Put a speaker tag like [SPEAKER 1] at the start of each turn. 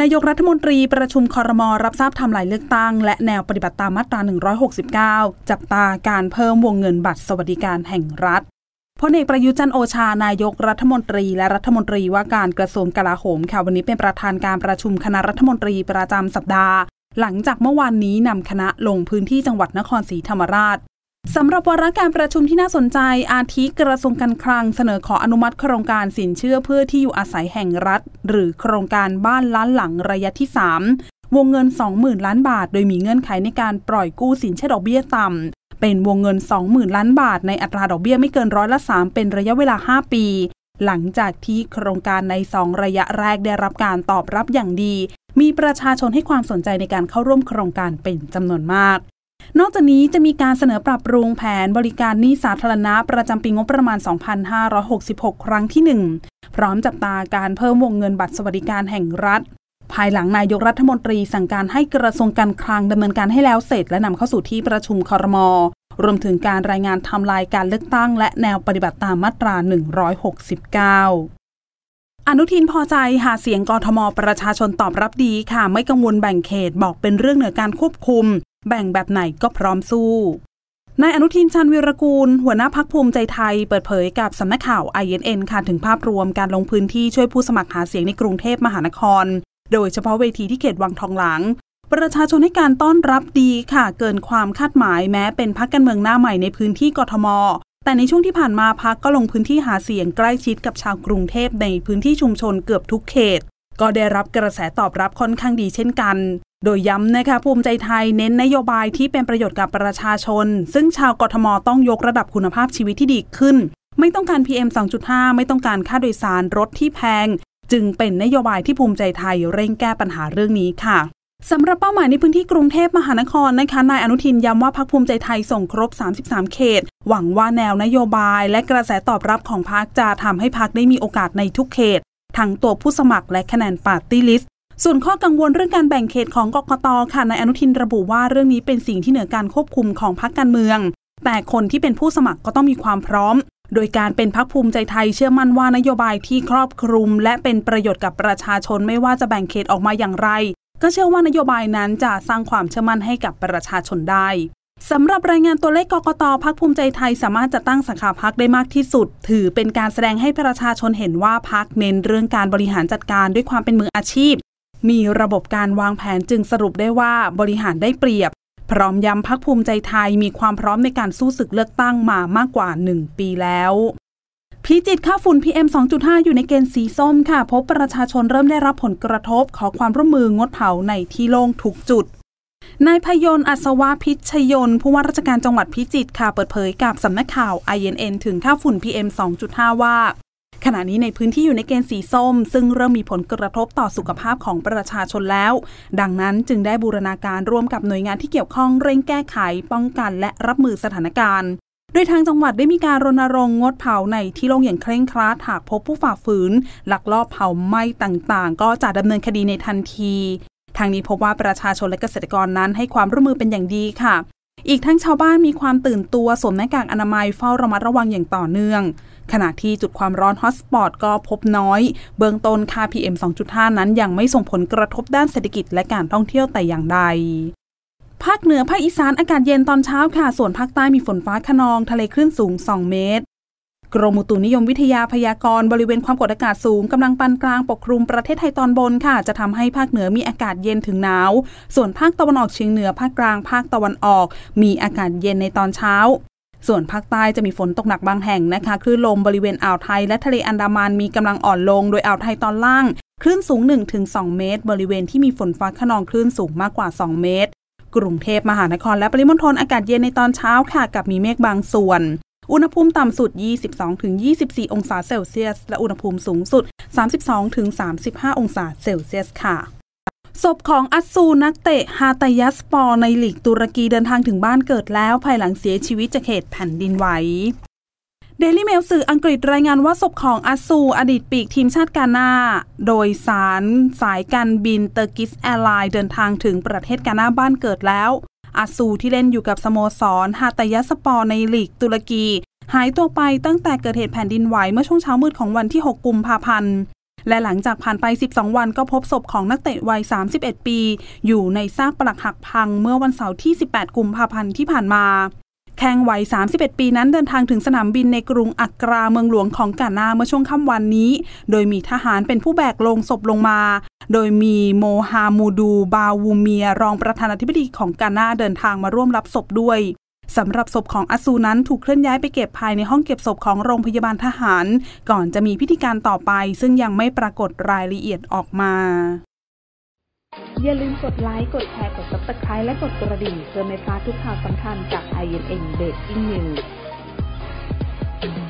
[SPEAKER 1] นายกรัฐมนตรีประชุมคอรมอรับทราบทำลายเลือกตั้งและแนวปฏิบัติตามมาตรา 169 จับตาการเพิ่มวงเงินบัตรสวัสดิการแห่งรัฐพลเอกประยุจันโอชานายกรัฐมนตรีและรัฐมนตรีว่าการกระทรวงกลาโหมค่ะวันนี้เป็นประธานการประชุมคณะรัฐมนตรีประจำสัปดาห์ หลังจากเมื่อวานนี้นำคณะลงพื้นที่จังหวัดนครศรีธรรมราชสำหรับวาระการประชุมที่น่าสนใจ อาทิ กระทรวงการคลังเสนอขออนุมัติโครงการสินเชื่อเพื่อที่อยู่อาศัยแห่งรัฐ หรือโครงการบ้านล้านหลังระยะที่ 3 วงเงิน 20,000 ล้านบาท โดยมีเงื่อนไขในการปล่อยกู้สินเชื่อดอกเบี้ยต่ำ เป็นวงเงิน20,000 ล้านบาทในอัตราดอกเบี้ยไม่เกินร้อยละ3เป็นระยะเวลา 5 ปี หลังจากที่โครงการใน 2 ระยะแรกได้รับการตอบรับอย่างดี มีประชาชนให้ความสนใจในการเข้าร่วมโครงการเป็นจำนวนมากนอกจากนี้จะมีการเสนอปรับปรุงแผนบริการนี้สาธารณะ ประจำปีงบประมาณ 2566 ครั้งที่ 1 พร้อมจับตาการเพิ่มวงเงินบัตรสวัสดิการแห่งรัฐ ภายหลังนายกรัฐมนตรีสั่งการให้กระทรวงการคลังดำเนินการให้แล้วเสร็จและนำเข้าสู่ที่ประชุมคอรมอ รวมถึงการรายงานทำลายการเลือกตั้งและแนวปฏิบัติตามมาตรา 169 อนุทินพอใจหาเสียงกทม ประชาชนตอบรับดีค่ะไม่กังวลแบ่งเขตบอกเป็นเรื่องเหนือการควบคุมแบ่งแบบไหนก็พร้อมสู้ นายอนุทินชาญวิรกูล หัวหน้าพักภูมิใจไทย เปิดเผยกับสำนักข่าวไอเอ็นค่ะถึงภาพรวมการลงพื้นที่ช่วยผู้สมัครหาเสียงในกรุงเทพมหานคร โดยเฉพาะเวทีที่เขตวังทองหลัง ประชาชนให้การต้อนรับดีค่ะเกินความคาดหมายแม้เป็นพักการเมืองหน้าใหม่ในพื้นที่กทมแต่ในช่วงที่ผ่านมาพักก็ลงพื้นที่หาเสียงใกล้ชิดกับชาวกรุงเทพในพื้นที่ชุมชนเกือบทุกเขต ก็ได้รับกระแสตอบรับค่อนข้างดีเช่นกันโดยย้ำนะคะภูมิใจไทยเน้นนโยบายที่เป็นประโยชน์กับประชาชน ซึ่งชาวกทมต้องยกระดับคุณภาพชีวิตที่ดีขึ้น ไม่ต้องการ PM 2.5 ไม่ต้องการค่าโดยสารรถที่แพง จึงเป็นนโยบายที่ภูมิใจไทยเร่งแก้ปัญหาเรื่องนี้ค่ะสำหรับเป้าหมายในพื้นที่กรุงเทพมหานครนะคะนายอนุทินย้ำว่าพักภูมิใจไทยส่งครบ33เขตหวังว่าแนวนโยบาย และกระแสตอบรับของพักจะทำให้พักได้มีโอกาสในทุกเขตทั้งตัวผู้สมัคร และคะแนนปาร์ตี้ลิสตส่วนข้อกังวลเรื่องการแบ่งเขตของกกตค่ะ นายอนุทินระบุว่าเรื่องนี้เป็นสิ่งที่เหนือการควบคุมของพรรคการเมือง แต่คนที่เป็นผู้สมัครก็ต้องมีความพร้อม โดยการเป็นพักภูมิใจไทยเชื่อมั่นว่านโยบายที่ครอบคลุม และเป็นประโยชน์กับประชาชนไม่ว่าจะแบ่งเขตออกมาอย่างไร ก็เชื่อว่านโยบายนั้นจะสร้างความเชื่อมั่นให้กับประชาชนได้ สำหรับรายงานตัวเลขกกตพักภูมิใจไทยสามารถจัดตั้งสาขาพักได้มากที่สุด ถือเป็นการแสดงให้ประชาชนเห็นว่าพักเน้นเรื่องการบริหารจัดการด้วยความเป็นมืออาชีพมีระบบการวางแผนจึงสรุปได้ว่าบริหารได้เปรียบ พร้อมย้ำพักภูมิใจไทยมีความพร้อมในการสู้ศึกเลือกตั้งมามากกว่า 1 ปีแล้ว พิจิตค่าฝุ่น PM 2.5 อยู่ในเกณฑ์สีส้มค่ะ พบประชาชนเริ่มได้รับผลกระทบขอความร่วมมืองดเผาในที่โล่งทุกจุดนายพยนอัศวะพิชยน ผู้ว่าราชการจังหวัดพิจิตรค่ะเปิดเผยกับสำนักข่าว INN ถึงค่าฝุ่น PM 2.5ว่าขณะนี้ในพื้นที่อยู่ในเกณฑ์สีส้มซึ่งเริ่มมีผลกระทบต่อสุขภาพของประชาชนแล้ว ดังนั้นจึงได้บูรณาการร่วมกับหน่วยงานที่เกี่ยวข้องเร่งแก้ไขป้องกันและรับมือสถานการณ์ โดยทางจังหวัดได้มีการรณรงค์งดเผาในที่โล่งอย่างเคร่งครัดหากพบผู้ฝ่าฝืนลักลอบเผาไหม้ต่างๆ ก็จะดำเนินคดีในทันที ทางนี้พบว่าประชาชนและเกษตรกรนั้น ให้ความร่วมมือเป็นอย่างดีค่ะอีกทั้งชาวบ้านมีความตื่นตัวสวมหน้ากากอนามัยเฝ้าระมัดระวังอย่างต่อเนื่อง ขณะที่จุดความร้อนฮอตสปอตก็พบน้อย เบื้องต้นค่า PM 2.5 นั้นยังไม่ส่งผลกระทบด้านเศรษฐกิจและการท่องเที่ยวแต่อย่างใด ภาคเหนือภาคอีสานอากาศเย็นตอนเช้าค่ะ ส่วนภาคใต้มีฝนฟ้าขนองทะเลคลื่นสูง 2 เมตรกรมอุตุนิยมวิทยาพยากรณ์บริเวณความกดอากาศสูงกำลังปานกลางปกคลุมประเทศไทยตอนบนค่ะ จะทำให้ภาคเหนือมีอากาศเย็นถึงหนาวส่วนภาคตะวันออกเฉียงเหนือภาคกลางภาคตะวันออก มีอากาศเย็นในตอนเช้า ส่วนภาคใต้จะมีฝนตกหนักบางแห่งนะคะคลื่นลมบริเวณอ่าวไทยและทะเลอันดามันมีกำลังอ่อนลงโดยอ่าวไทยตอนล่างคลื่นสูง 1-2 เมตร บริเวณที่มีฝนฟ้าขนองคลื่นสูงมากกว่า 2 เมตรกรุงเทพมหานคร และปริมณฑลอากาศเย็นในตอนเช้าค่ะ กับมีเมฆบางส่วนอุณหภูมิต่ำสุด 22-24 องศาเซลเซียส และอุณหภูมิสูงสุด 32-35 องศาเซลเซียสค่ะ ศพของอัสซู นักเตะฮาตายัสปอในลีกตุรกีเดินทางถึงบ้านเกิดแล้ว ภายหลังเสียชีวิตจากเหตุแผ่นดินไหวเดลี่เมลสื่ออังกฤษรายงานว่าศพของอาซูอดีตปีกทีมชาติกาหน้า โดยสารสายการบินเตอร์กิสแอร์ไลน์เดินทางถึงประเทศกาหน้าบ้านเกิดแล้วอาซูที่เล่นอยู่กับสโมสรฮาตายสปอร์ในลีกตุรกี หายตัวไปตั้งแต่เกิดเหตุแผ่นดินไหวเมื่อช่วงเช้ามืดของวันที่ 6 กุมภาพันธ์และหลังจากผ่านไป 12 วันก็พบศพของนักเตะวัย 31 ปี อยู่ในซากปรักหักพังเมื่อวันเสาร์ที่ 18 กุมภาพันธ์ที่ผ่านมา แข้งวัย 31 ปีนั้นเดินทางถึงสนามบินในกรุงอักราเมืองหลวงของกานาเมื่อช่วงค่ำวันนี้ โดยมีทหารเป็นผู้แบกลงศพลงมาโดยมีโมฮามูดูบาวูเมียรองประธานาธิบดีของกานาเดินทางมาร่วมรับศพด้วยสำหรับศพของอาซูนั้นถูกเคลื่อนย้ายไปเก็บภายในห้องเก็บศพของโรงพยาบาลทหาร ก่อนจะมีพิธีการต่อไป ซึ่งยังไม่ปรากฏรายละเอียดออกมา อย่าลืมกดไลค์กดแชร์ กด subscribe และกดกระดิ่งเพื่อไม่พลาดทุกข่าวสำคัญจาก i n n Breaking News